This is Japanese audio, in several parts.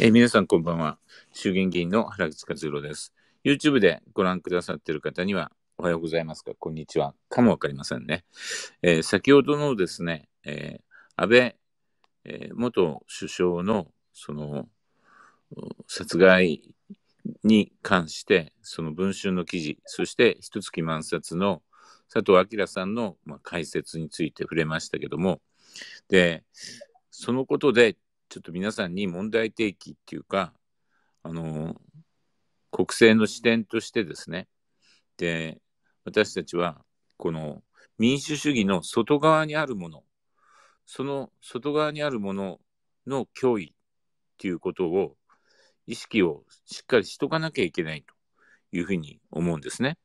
えー、皆さんこんばんは。衆議院議員の原口和弘です。YouTube でご覧くださっている方には、おはようございますか、こんにちはかもわかりませんね。えー、先ほどのですね、えー、安倍、え元首相のその殺害に関して、その文春の記事、そして一月満冊の佐藤明さんの、まあ、解説について触れましたけども、で、そのことでちょっと皆さんに問題提起っていうか、あの、国政の視点としてですね、で、私たちは、この民主主義の外側にあるもの、その外側にあるものの脅威っていうことを、意識をしっかりしとかなきゃいけないというふうに思うんですね。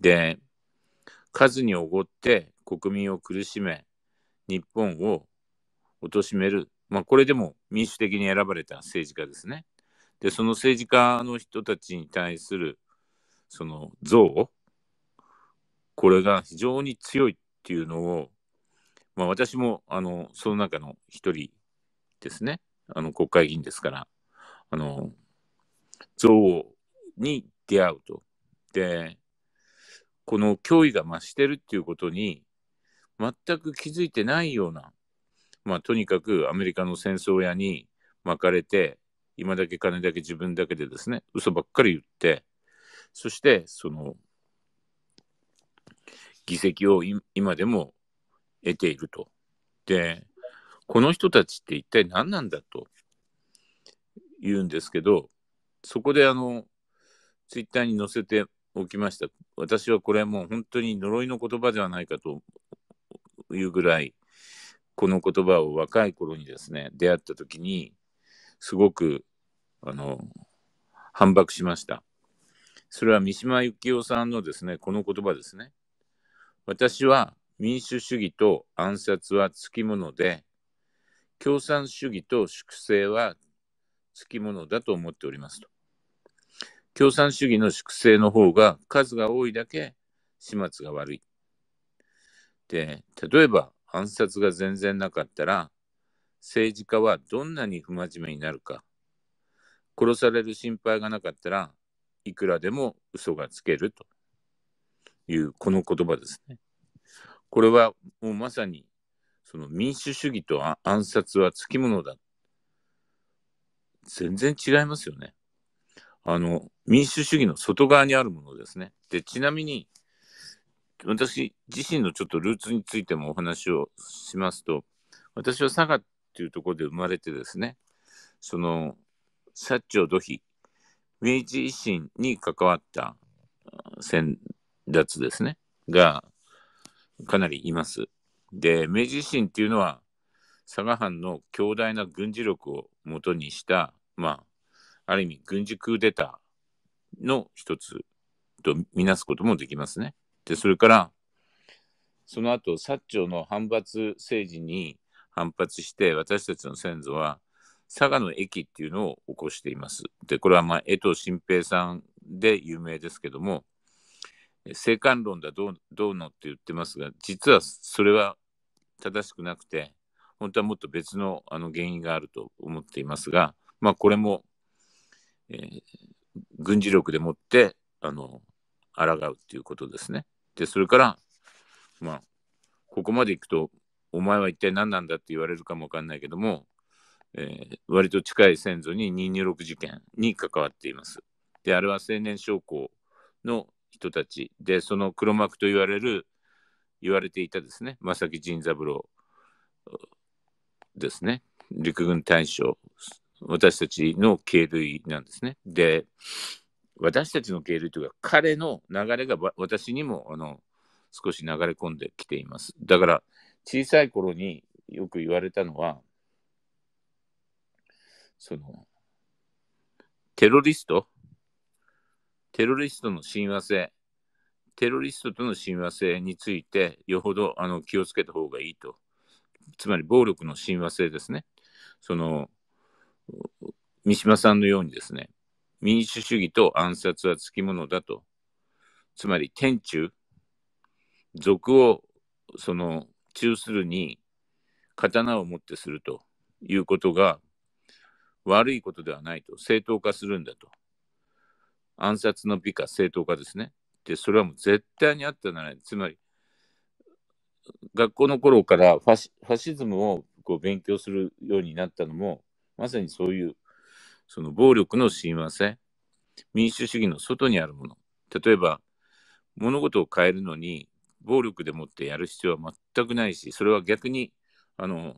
で、数におごって国民を苦しめ、日本を貶めるまあ、これでも民主的に選ばれた政治家ですね。で、その政治家の人たちに対する、その憎悪、これが非常に強いっていうのを、まあ、私も、あの、その中の一人ですね。あの、国会議員ですから、あの、憎悪に出会うと。で、この脅威が増してるっていうことに、全く気づいてないようなまあ、とにかくアメリカの戦争屋に巻かれて、今だけ金だけ自分だけでですね、嘘ばっかり言って、そしてその議席を今でも得ていると。で、この人たちって一体何なんだと言うんですけど、そこであの、ツイッターに載せておきました。私はこれもう本当に呪いの言葉ではないかというぐらい、この言葉を若い頃にですね出会った時にすごくあの反駁しましたそれは三島由紀夫さんのですねこの言葉ですね私は民主主義と暗殺はつきもので共産主義と粛清はつきものだと思っておりますと共産主義の粛清の方が数が多いだけ始末が悪いで例えば暗殺が全然なかったら、政治家はどんなに不真面目になるか、殺される心配がなかったらいくらでも嘘がつけるというこの言葉ですね。これはもうまさにその民主主義と暗殺はつきものだ。全然違いますよね。あの民主主義の外側にあるものですね。でちなみに私自身のちょっとルーツについてもお話をしますと、私は佐賀っていうところで生まれてですね、その、薩長土肥、明治維新に関わった先達ですね、がかなりいます。で、明治維新っていうのは、佐賀藩の強大な軍事力をもとにした、まあ、ある意味軍事クーデターの一つとみなすこともできますね。、それから、その後、薩長の反発政治に反発して、私たちの先祖は、佐賀の駅っていうのを起こしています。で、これは、まあ、江藤新平さんで有名ですけども、生還論だどう、どうのって言ってますが、実はそれは正しくなくて、本当はもっと別のあの原因があると思っていますが、まあ、これも、えー、軍事力でもって、あの、抗うっていうことですね。でそれからまあここまでいくとお前は一体何なんだって言われるかもわかんないけども、えー、割と近い先祖に226事件に関わっています。であれは青年将校の人たちでその黒幕と言われる言われていたですね正木仁三郎ですね陸軍大将私たちの系類なんですね。で私たちの経歴というか、彼の流れが私にもあの少し流れ込んできています。だから、小さい頃によく言われたのは、その、テロリストテロリストの親和性、テロリストとの親和性について、よほどあの気をつけた方がいいと。つまり暴力の親和性ですね。その、三島さんのようにですね、民主主義と暗殺はつきものだと。つまり天中、俗をその中するに刀を持ってするということが悪いことではないと。正当化するんだと。暗殺の美化、正当化ですね。で、それはもう絶対にあったならない。つまり、学校の頃からファシファシズムをこう勉強するようになったのも、まさにそういうその暴力の親和性、民主主義の外にあるもの、例えば物事を変えるのに暴力でもってやる必要は全くないし、それは逆にあの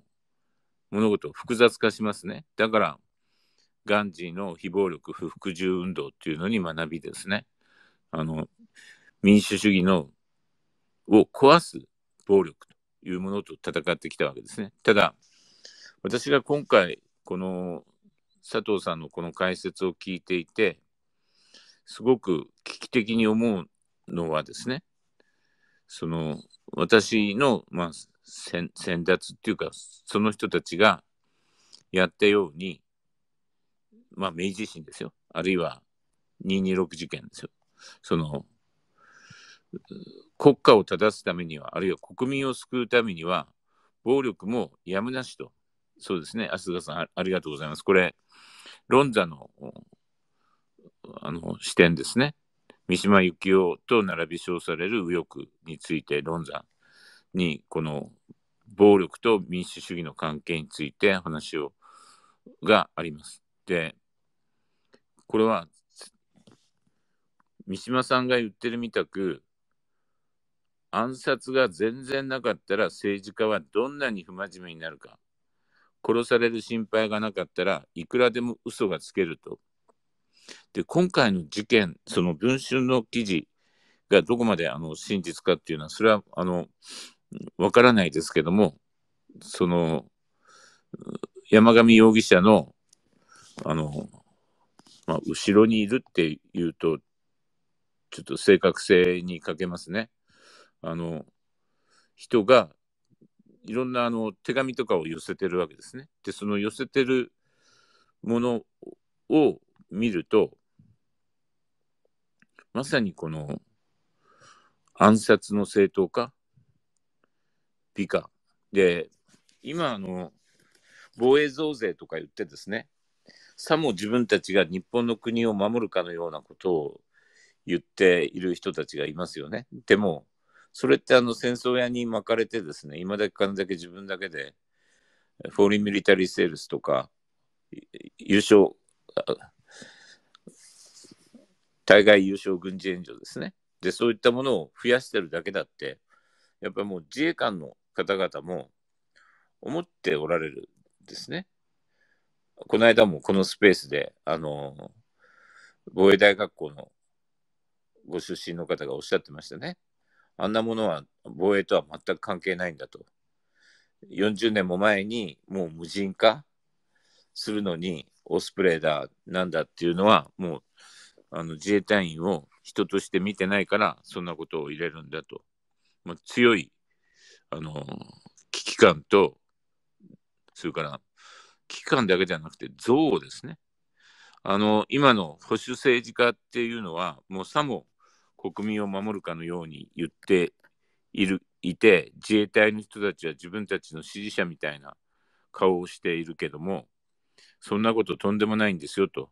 物事を複雑化しますね。だから、ガンジーの非暴力不服従運動っていうのに学びですね。あの民主主義のを壊す暴力というものと戦ってきたわけですね。ただ、私が今回、この佐藤さんのこの解説を聞いていてすごく危機的に思うのはですねその私の、まあ、先達っていうかその人たちがやったように、まあ、明治維新ですよあるいは226事件ですよその国家を正すためにはあるいは国民を救うためには暴力もやむなしとそうですね、安田さんあ、ありがとうございます。これ、論座のあの視点ですね。三島由紀夫と並び称される右翼について論座に、この暴力と民主主義の関係について話をがあります。で、これは三島さんが言ってるみたく暗殺が全然なかったら政治家はどんなに不真面目になるか殺される心配がなかったらいくらでも嘘がつけると。で今回の事件その文春の記事がどこまであの真実かっていうのはそれはあのわからないですけどもその山上容疑者のあの、まあ、後ろにいるっていうとちょっと正確性に欠けますね。あの人がいろんなあの手紙とかを寄せてるわけですね。でその寄せてるものを見るとまさにこの暗殺の正当化美化で今あの防衛増税とか言ってですねさも自分たちが日本の国を守るかのようなことを言っている人たちがいますよね。でもそれってあの戦争屋に巻かれてですね、今だけかんだけ自分だけで、フォーリンミリタリーセールスとか、優勝、対外優勝軍事援助ですね。で、そういったものを増やしてるだけだって、やっぱりもう自衛官の方々も思っておられるんですね。この間もこのスペースで、あの、防衛大学校のご出身の方がおっしゃってましたね。あんなものは防衛とは全く関係ないんだと。40年も前にもう無人化するのにオスプレイだなんだっていうのはもうあの自衛隊員を人として見てないからそんなことを入れるんだと、まあ、強いあの危機感とそれから危機感だけじゃなくて憎悪ですねあの今の保守政治家っていうのはもうさも国民を守るかのように言っているいて自衛隊の人たちは自分たちの支持者みたいな顔をしているけどもそんなこととんでもないんですよと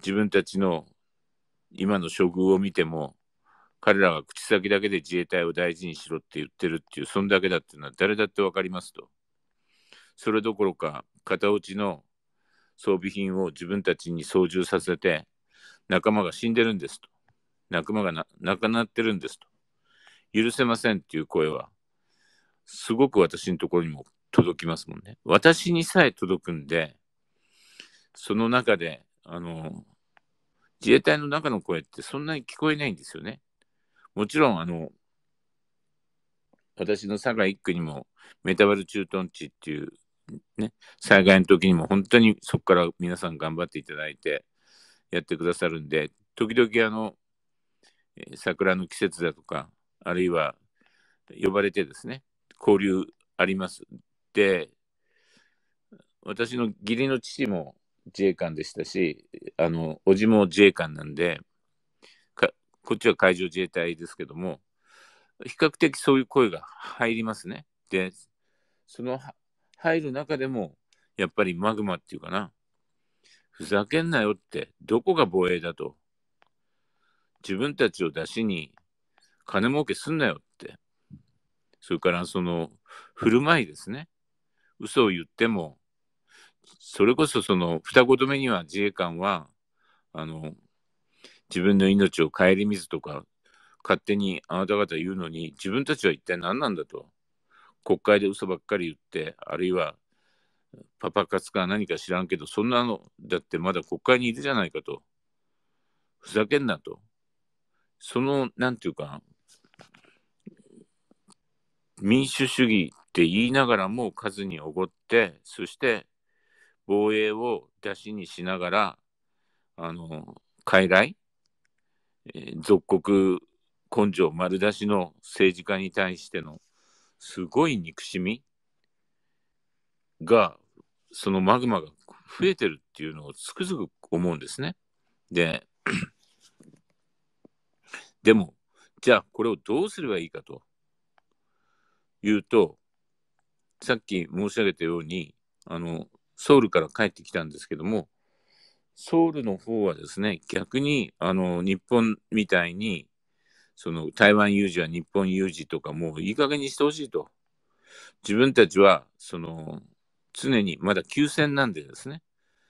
自分たちの今の処遇を見ても彼らが口先だけで自衛隊を大事にしろって言ってるっていうそんだけだっていうのは誰だって分かりますとそれどころか片落ちの装備品を自分たちに操縦させて仲間が死んでるんですと仲間がな亡くなってるんですと。許せませんっていう声は、すごく私のところにも届きますもんね。私にさえ届くんで、その中で、あの、自衛隊の中の声ってそんなに聞こえないんですよね。もちろん、あの、私の佐賀一区にもメタバル駐屯地っていう、ね、災害の時にも本当にそこから皆さん頑張っていただいてやってくださるんで、時々あの、桜の季節だとか、あるいは呼ばれてですね、交流あります。で、私の義理の父も自衛官でしたし、あの、叔父も自衛官なんで、こっちは海上自衛隊ですけども、比較的そういう声が入りますね。で、その入る中でも、やっぱりマグマっていうかな、ふざけんなよって、どこが防衛だと。自分たちを出しに金儲けすんなよって。それからその振る舞いですね。嘘を言っても、それこそその二言目には自衛官は、あの、自分の命を顧みずとか、勝手にあなた方言うのに、自分たちは一体何なんだと。国会で嘘ばっかり言って、あるいはパパ活か何か知らんけど、そんなのだってまだ国会にいるじゃないかと。ふざけんなと。その、なんていうか、民主主義って言いながらも数におごって、そして防衛を出しにしながら、あの、傀儡、えー、属国根性丸出しの政治家に対してのすごい憎しみが、そのマグマが増えてるっていうのをつくづく思うんですね。で、でも、じゃあこれをどうすればいいかというと、さっき申し上げたように、あの、ソウルから帰ってきたんですけども、ソウルの方はですね、逆に、あの、日本みたいに、その、台湾有事は日本有事とか、もういい加減にしてほしいと。自分たちは、その、常に、まだ休戦なんでですね、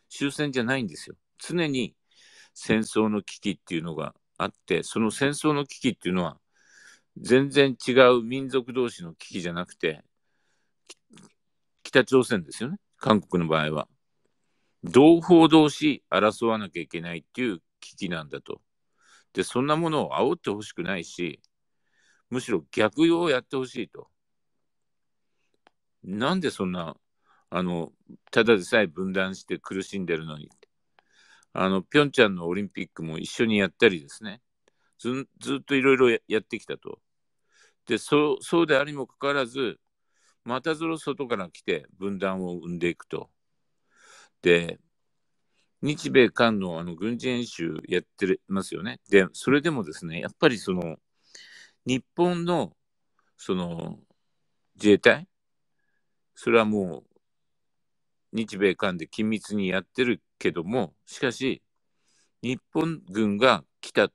終戦じゃないんですよ。常に戦争の危機っていうのがあってその戦争の危機っていうのは全然違う民族同士の危機じゃなくて北朝鮮ですよね韓国の場合は同胞同士争わなきゃいけないっていう危機なんだとでそんなものを煽ってほしくないしむしろ逆用をやってほしいとなんでそんなあのただでさえ分断して苦しんでるのにあの、ピョンチャンのオリンピックも一緒にやったりですね、ずずっといろいろやってきたと。で、そう、そうでありもかかわらず、またぞろ外から来て分断を生んでいくと。で、日米韓のあの軍事演習やってますよね。で、それでもですね、やっぱりその、日本のその自衛隊、それはもう日米韓で緊密にやってるけどもしかし日本軍が来た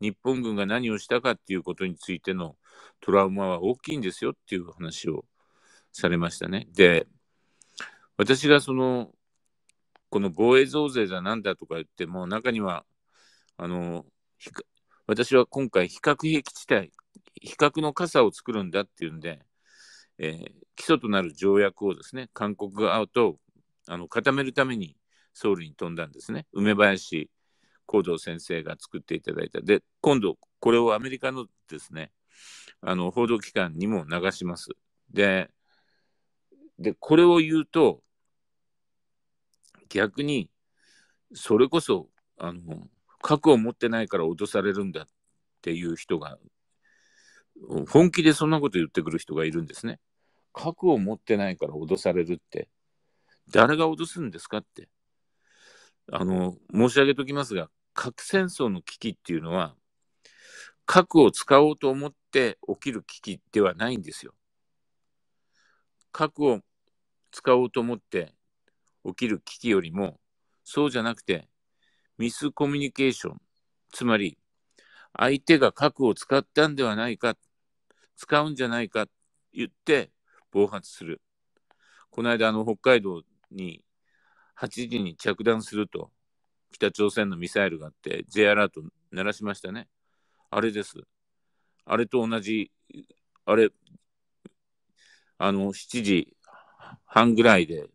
日本軍が何をしたかっていうことについてのトラウマは大きいんですよっていう話をされましたね。で私がそのこの防衛増税だなんだとか言っても中にはあの私は今回非核兵器地帯非核の傘を作るんだっていうんで、えー、基礎となる条約をですね、韓国側とあの固めるためにソウルに飛んだんですね。梅林幸動先生が作っていただいた。で、今度、これをアメリカのですね、あの報道機関にも流します。で、でこれを言うと、逆に、それこそ、あの、核を持ってないから脅されるんだっていう人が、本気でそんなこと言ってくる人がいるんですね。核を持ってないから脅されるって。誰が脅すんですかって。あの、申し上げときますが、核戦争の危機っていうのは、核を使おうと思って起きる危機ではないんですよ。核を使おうと思って起きる危機よりも、そうじゃなくて、ミスコミュニケーション、つまり、相手が核を使ったんではないか、使うんじゃないか、言って、暴発する。この間、あの、北海道に8時に着弾すると、北朝鮮のミサイルがあって、J アラート鳴らしましたね。あれです。あれと同じ、あれ、あの、7時半ぐらいで、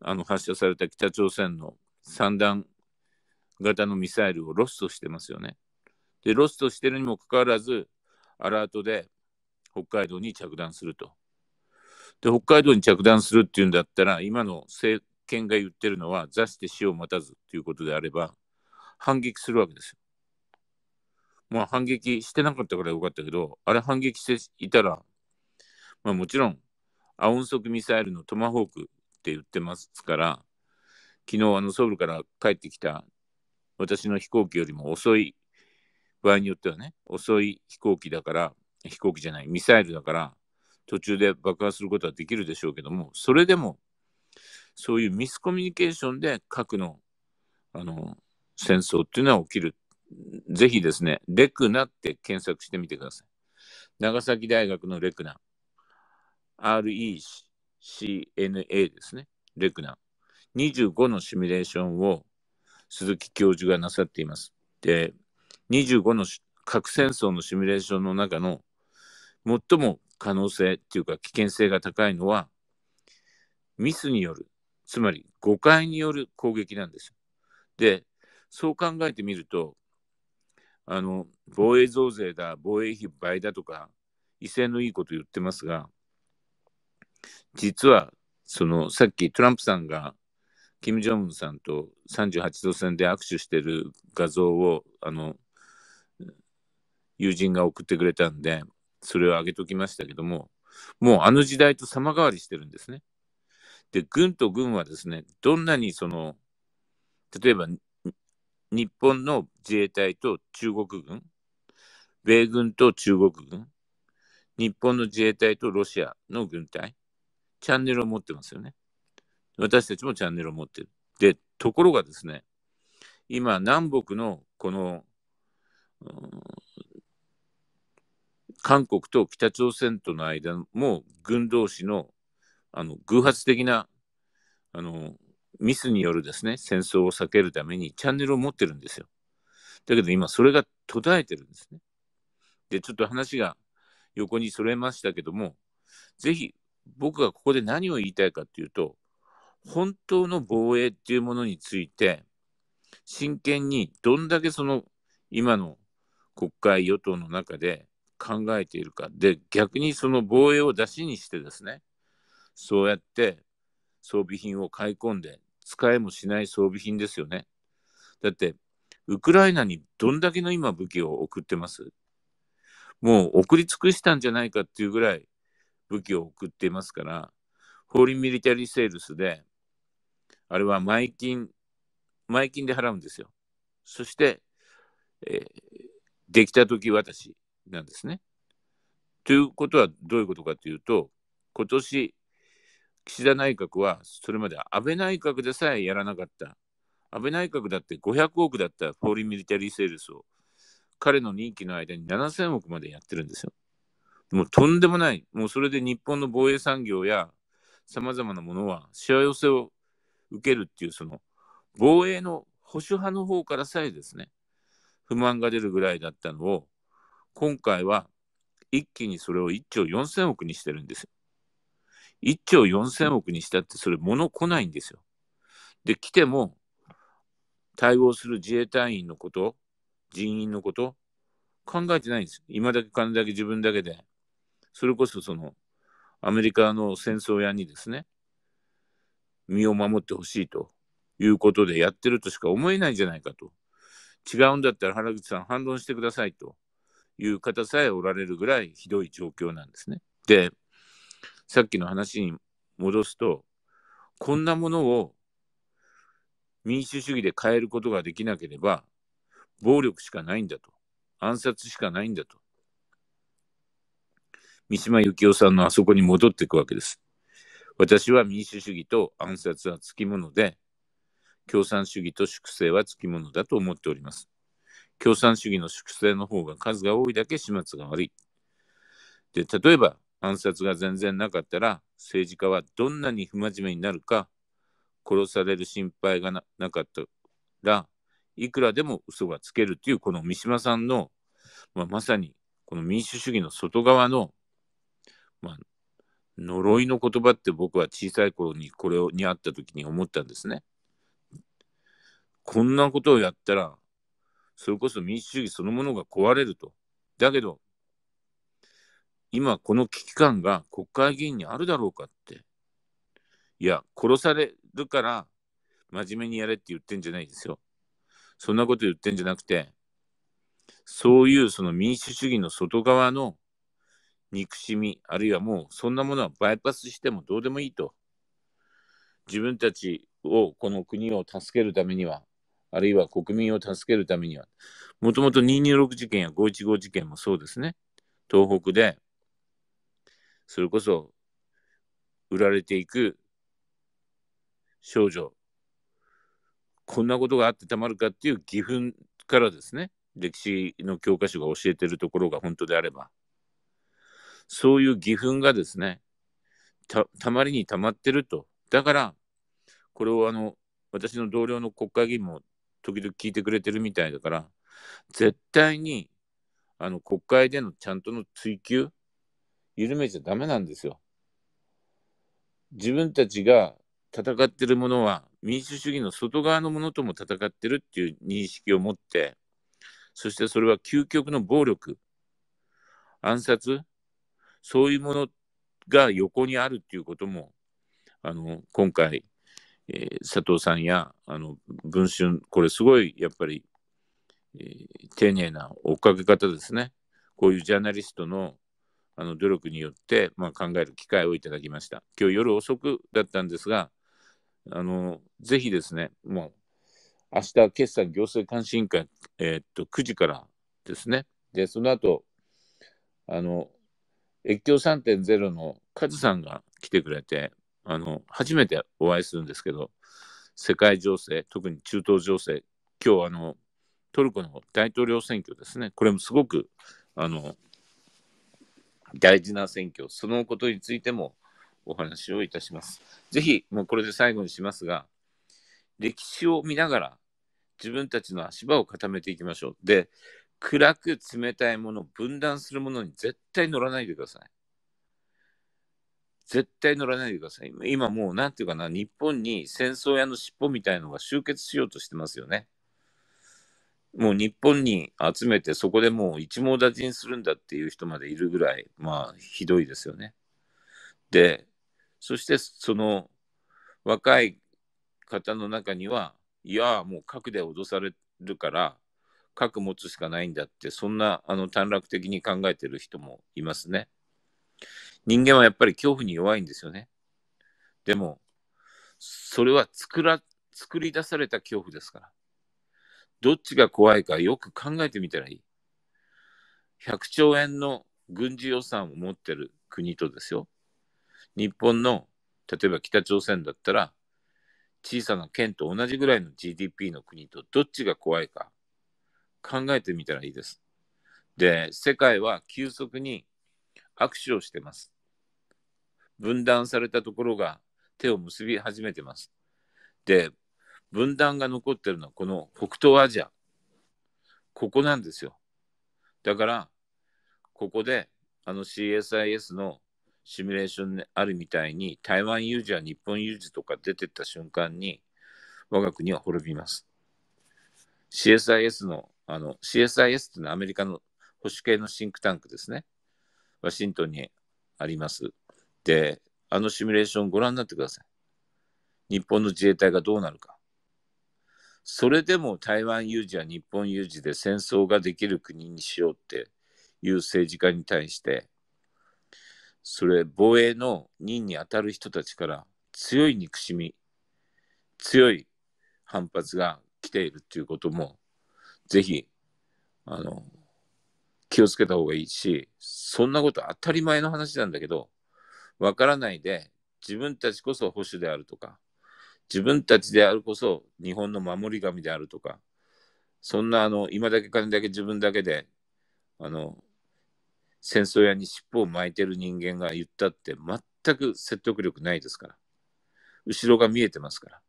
あの、発射された北朝鮮の三段型のミサイルをロストしてますよね。で、ロストしてるにもかかわらず、アラートで北海道に着弾すると。で、北海道に着弾するっていうんだったら、今の政権が言ってるのは、座して死を待たずということであれば、反撃するわけですよ。まあ、反撃してなかったからよかったけど、あれ反撃していたら、まあ、もちろん、アウンソクミサイルのトマホークって言ってますから、昨日あのソウルから帰ってきた私の飛行機よりも遅い、場合によってはね、遅い飛行機だから、飛行機じゃない、ミサイルだから、途中で爆破することはできるでしょうけども、それでも、そういうミスコミュニケーションで核のあの戦争っていうのは起きる。ぜひですね、レクナって検索してみてください。長崎大学のレクナ。RECNA ですね。レクナ。25のシミュレーションを鈴木教授がなさっています。で、25の核戦争のシミュレーションの中の最も可能性っていうか危険性が高いのは、ミスによる、つまり誤解による攻撃なんですよ。で、そう考えてみると、あの、防衛増税だ、防衛費倍だとか、威勢のいいこと言ってますが、実は、その、さっきトランプさんが、キム・ジョンウンさんと38度線で握手してる画像を、あの、友人が送ってくれたんで、それを挙げときましたけども、もうあの時代と様変わりしてるんですね。で、軍と軍はですね、どんなにその、例えば日本の自衛隊と中国軍、米軍と中国軍、日本の自衛隊とロシアの軍隊、チャンネルを持ってますよね。私たちもチャンネルを持ってる。で、ところがですね、今、南北のこの、韓国と北朝鮮との間も軍同士のあの偶発的なあのミスによるですね戦争を避けるためにチャンネルを持ってるんですよ。だけど今それが途絶えてるんですね。でちょっと話が横にそれましたけどもぜひ僕がここで何を言いたいかっていうと本当の防衛っていうものについて真剣にどんだけその今の国会与党の中で考えているかで逆にその防衛を出しにしてですねそうやって装備品を買い込んで使いもしない装備品ですよねだってウクライナにどんだけの今武器を送ってますもう送り尽くしたんじゃないかっていうぐらい武器を送っていますからホーリーミリタリーセールスであれは前金前金で払うんですよそして、えー、できた時私なんですね。ということはどういうことかというと、今年、岸田内閣はそれまで安倍内閣でさえやらなかった。安倍内閣だって500億だったフォーリンミリタリーセールスを彼の任期の間に7000億までやってるんですよ。もうとんでもない。もうそれで日本の防衛産業やさまざまなものはしわ寄せを受けるっていうその防衛の保守派の方からさえですね不満が出るぐらいだったのを今回は一気にそれを1兆4000億にしてるんですよ。1兆4000億にしたってそれ物来ないんですよ。で、来ても対応する自衛隊員のこと、人員のこと、考えてないんです。今だけ金だけ自分だけで。それこそそのアメリカの戦争屋にですね、身を守ってほしいということでやってるとしか思えないんじゃないかと。違うんだったら原口さん反論してくださいと。いう方さえおられるぐらいひどい状況なんですね。でさっきの話に戻すとこんなものを民主主義で変えることができなければ暴力しかないんだと暗殺しかないんだと三島由紀夫さんのあそこに戻っていくわけです。私は民主主義と暗殺はつきもので共産主義と粛清はつきものだと思っております。共産主義の粛清の方が数が多いだけ始末が悪い。で、例えば暗殺が全然なかったら政治家はどんなに不真面目になるか殺される心配がなかったらいくらでも嘘がつけるというこの三島さんの、まあ、まさにこの民主主義の外側の、まあ、呪いの言葉って僕は小さい頃にこれに会った時に思ったんですね。こんなことをやったらそれこそ民主主義そのものが壊れると。だけど、今この危機感が国会議員にあるだろうかって。いや、殺されるから真面目にやれって言ってんじゃないですよ。そんなこと言ってんじゃなくて、そういうその民主主義の外側の憎しみ、あるいはもうそんなものはバイパスしてもどうでもいいと。自分たちを、この国を助けるためには、あるいは国民を助けるためには、もともと226事件や515事件もそうですね。東北で、それこそ、売られていく少女、こんなことがあってたまるかっていう義憤からですね、歴史の教科書が教えてるところが本当であれば、そういう義憤がですね、たたまりにたまってると。だから、これをあの、私の同僚の国会議員も時々聞いてくれてるみたいだから、絶対に、あの、国会でのちゃんとの追及、緩めちゃダメなんですよ。自分たちが戦ってるものは、民主主義の外側のものとも戦ってるっていう認識を持って、そしてそれは究極の暴力、暗殺、そういうものが横にあるっていうことも、あの、今回、えー、佐藤さんやあの文春これすごいやっぱり、えー、丁寧な追っかけ方ですねこういうジャーナリストのあの努力によって、まあ、考える機会をいただきました今日夜遅くだったんですがあのぜひですねもう明日決算行政監視委員会、えー、っと9時からですねでその後あの越境3.0のカズさんが来てくれてあの、初めてお会いするんですけど、世界情勢、特に中東情勢、今日あの、トルコの大統領選挙ですね、これもすごく、あの、大事な選挙、そのことについてもお話をいたします。ぜひ、もうこれで最後にしますが、歴史を見ながら自分たちの足場を固めていきましょう。で、暗く冷たいもの、分断するものに絶対乗らないでください。絶対乗らないでください。今もう、なんていうかな、日本に戦争屋の尻尾みたいのが集結しようとしてますよね。もう日本に集めて、そこでもう一網打尽するんだっていう人までいるぐらい、まあ、ひどいですよね。で、そしてその若い方の中には、いや、もう核で脅されるから、核持つしかないんだって、そんなあの短絡的に考えてる人もいますね。人間はやっぱり恐怖に弱いんですよね。でも、それは作ら、作り出された恐怖ですから。どっちが怖いかよく考えてみたらいい。100兆円の軍事予算を持ってる国とですよ。日本の、例えば北朝鮮だったら、小さな県と同じぐらいの GDP の国とどっちが怖いか考えてみたらいいです。で、世界は急速に握手をしてます。分断されたところが手を結び始めてます。で、分断が残ってるのはこの北東アジア。ここなんですよ。だから、ここであの CSIS のシミュレーションにあるみたいに台湾有事や日本有事とか出てった瞬間に我が国は滅びます。CSIS の、あの、CSIS っていうのはアメリカの保守系のシンクタンクですね。ワシントンにあります。で、あのシミュレーションご覧になってください。日本の自衛隊がどうなるか。それでも台湾有事は日本有事で戦争ができる国にしようっていう政治家に対して、それ防衛の任に当たる人たちから強い憎しみ、強い反発が来ているということも、ぜひ、あの、気をつけた方がいいし、そんなこと当たり前の話なんだけど、わからないで、自分たちこそ保守であるとか、自分たちであるこそ日本の守り神であるとか、そんなあの、今だけ金だけ自分だけで、あの、戦争屋に尻尾を巻いてる人間が言ったって全く説得力ないですから。後ろが見えてますから。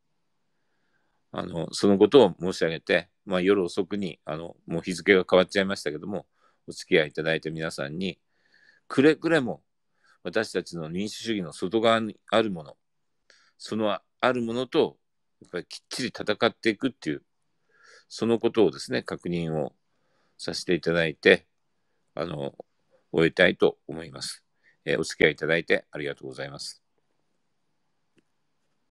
あの、そのことを申し上げて、まあ夜遅くに、あの、もう日付が変わっちゃいましたけども、お付き合いいただいた皆さんに、くれぐれも私たちの民主主義の外側にあるもの、そのあるものと、やっぱりきっちり戦っていくっていう、そのことをですね、確認をさせていただいて、あの、終えたいと思います。えー、お付き合いいただいてありがとうございます。